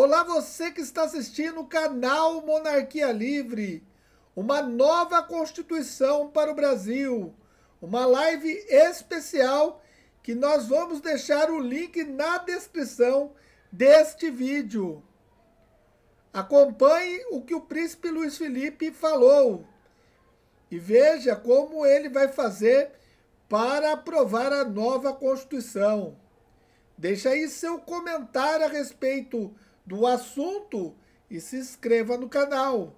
Olá, você que está assistindo o canal Monarquia Livre. Uma nova Constituição para o Brasil. Uma live especial que nós vamos deixar o link na descrição deste vídeo. Acompanhe o que o príncipe Luiz Felipe falou e veja como ele vai fazer para aprovar a nova Constituição. Deixe aí seu comentário a respeito do assunto e se inscreva no canal.